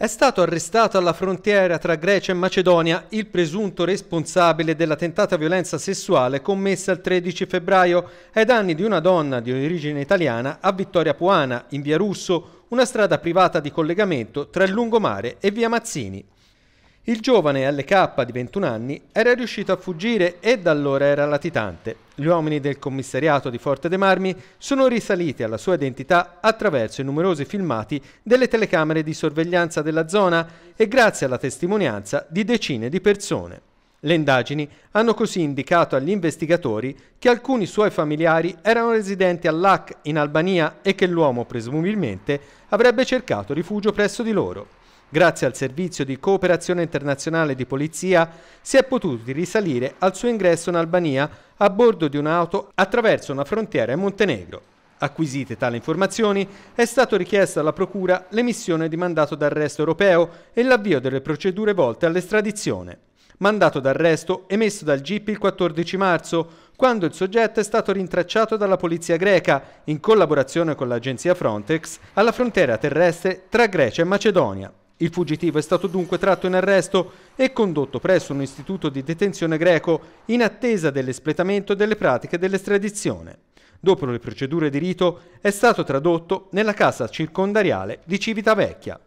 È stato arrestato alla frontiera tra Grecia e Macedonia il presunto responsabile della tentata violenza sessuale commessa il 13 febbraio ai danni di una donna di origine italiana a Vittoria Puana, in via Russo, una strada privata di collegamento tra il lungomare e via Mazzini. Il giovane LK di 21 anni era riuscito a fuggire e da allora era latitante. Gli uomini del commissariato di Forte dei Marmi sono risaliti alla sua identità attraverso i numerosi filmati delle telecamere di sorveglianza della zona e grazie alla testimonianza di decine di persone. Le indagini hanno così indicato agli investigatori che alcuni suoi familiari erano residenti all'AC in Albania e che l'uomo presumibilmente avrebbe cercato rifugio presso di loro. Grazie al servizio di cooperazione internazionale di polizia si è potuti risalire al suo ingresso in Albania a bordo di un'auto attraverso una frontiera in Montenegro. Acquisite tali informazioni, è stato richiesto alla Procura l'emissione di mandato d'arresto europeo e l'avvio delle procedure volte all'estradizione. Mandato d'arresto emesso dal GIP il 14 marzo, quando il soggetto è stato rintracciato dalla polizia greca, in collaborazione con l'agenzia Frontex, alla frontiera terrestre tra Grecia e Macedonia. Il fuggitivo è stato dunque tratto in arresto e condotto presso un istituto di detenzione greco in attesa dell'espletamento delle pratiche dell'estradizione. Dopo le procedure di rito è stato tradotto nella casa circondariale di Civitavecchia.